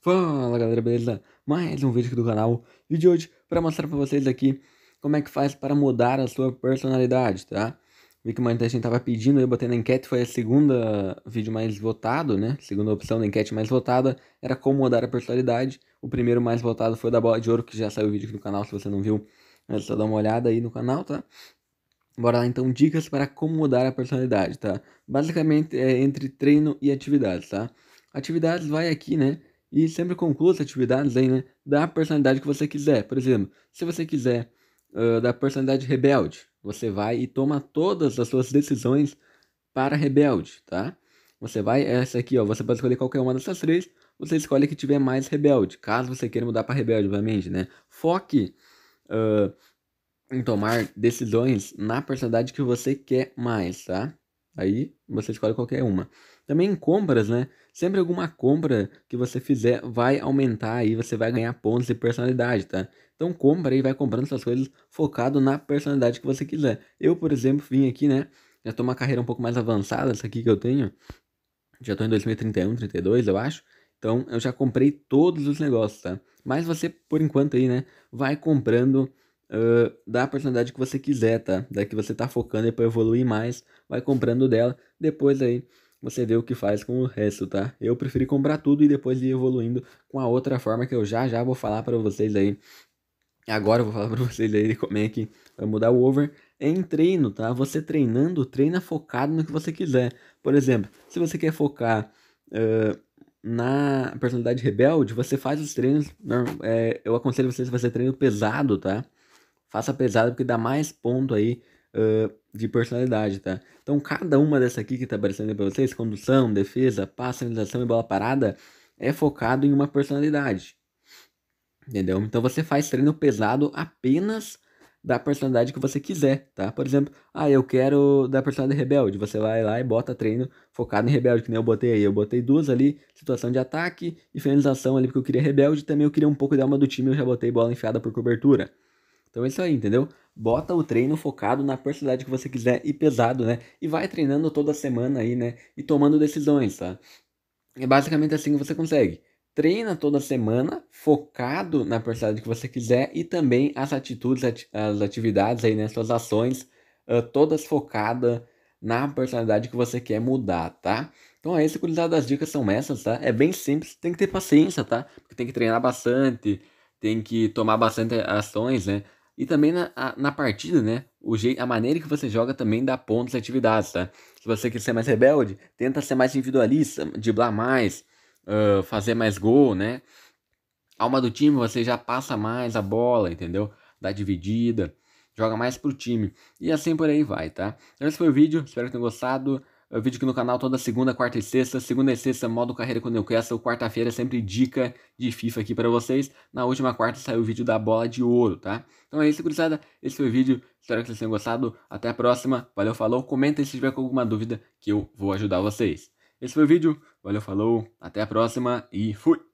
Fala galera, beleza? Mais um vídeo aqui do canal e de hoje para mostrar para vocês aqui como é que faz para mudar a sua personalidade, tá? Vi que muita gente tava pedindo, eu botei na enquete, foi a segunda vídeo mais votado, né? Segunda opção da enquete mais votada era como mudar a personalidade. O primeiro mais votado foi da bola de ouro, que já saiu o vídeo aqui no canal, se você não viu, é só dar uma olhada aí no canal, tá? Bora lá então, dicas para como mudar a personalidade, tá? Basicamente é entre treino e atividades, tá? Atividades vai aqui, né? E sempre conclua as atividades aí, né? Da personalidade que você quiser. Por exemplo, se você quiser uh, da personalidade rebelde, você vai e toma todas as suas decisões para rebelde, tá? Você vai, essa aqui, ó, você pode escolher qualquer uma dessas três, você escolhe a que tiver mais rebelde, caso você queira mudar para rebelde, obviamente, né? Foque uh, em tomar decisões na personalidade que você quer mais, tá? Aí você escolhe qualquer uma. Também em compras, né? Sempre alguma compra que você fizer vai aumentar e você vai ganhar pontos de personalidade, tá? Então compra e vai comprando essas coisas focado na personalidade que você quiser. Eu, por exemplo, vim aqui, né? Já tô uma carreira um pouco mais avançada, essa aqui que eu tenho. Já tô em 2031, 32, eu acho. Então eu já comprei todos os negócios, tá? Mas você, por enquanto aí, né? Vai comprando uh, da personalidade que você quiser, tá? Da que você tá focando e pra evoluir mais. Vai comprando dela. Depois aí você vê o que faz com o resto, tá? Eu preferi comprar tudo e depois ir evoluindo com a outra forma que eu já já vou falar para vocês aí. Agora eu vou falar para vocês aí como é que vai mudar o over em treino, tá? Você treinando, treina focado no que você quiser. Por exemplo, se você quer focar uh, na personalidade rebelde, você faz os treinos. É, eu aconselho vocês a fazer treino pesado, tá? Faça pesado porque dá mais ponto aí de personalidade, tá? Então, cada uma dessa aqui que tá aparecendo para vocês, condução, defesa, passe, finalização e bola parada, é focado em uma personalidade. Entendeu? Então, você faz treino pesado apenas da personalidade que você quiser, tá? Por exemplo, ah, eu quero da personalidade rebelde. Você vai lá e bota treino focado em rebelde, que nem eu botei aí. Eu botei duas ali, situação de ataque e finalização ali, porque eu queria rebelde. Também eu queria um pouco da alma do time, eu já botei bola enfiada por cobertura. Então é isso aí, entendeu? Bota o treino focado na personalidade que você quiser e pesado, né? E vai treinando toda semana aí, né? E tomando decisões, tá? É basicamente assim que você consegue. Treina toda semana, focado na personalidade que você quiser e também as atitudes, as atividades aí, né? Suas ações, uh, todas focadas na personalidade que você quer mudar, tá? Então é isso, cuidado das dicas são essas, tá? É bem simples, tem que ter paciência, tá? Porque tem que treinar bastante, tem que tomar bastante ações, né? E também na, na partida, né? O jeito, a maneira que você joga também dá pontos e atividades, tá? Se você quer ser mais rebelde, tenta ser mais individualista, driblar mais, uh, fazer mais gol, né? alma do time, você já passa mais a bola, entendeu? Dá dividida, joga mais pro time. E assim por aí vai, tá? Então esse foi o vídeo, espero que tenham gostado. É, vídeo aqui no canal toda segunda, quarta e sexta. Segunda e sexta, modo carreira com Newcastle. Quarta-feira, é sempre dica de FIFA aqui para vocês. Na última quarta saiu o vídeo da bola de ouro, tá? Então é isso, gurizada. Esse foi o vídeo. Espero que vocês tenham gostado. Até a próxima. Valeu, falou. Comenta se tiver alguma dúvida que eu vou ajudar vocês. Esse foi o vídeo. Valeu, falou. Até a próxima e fui!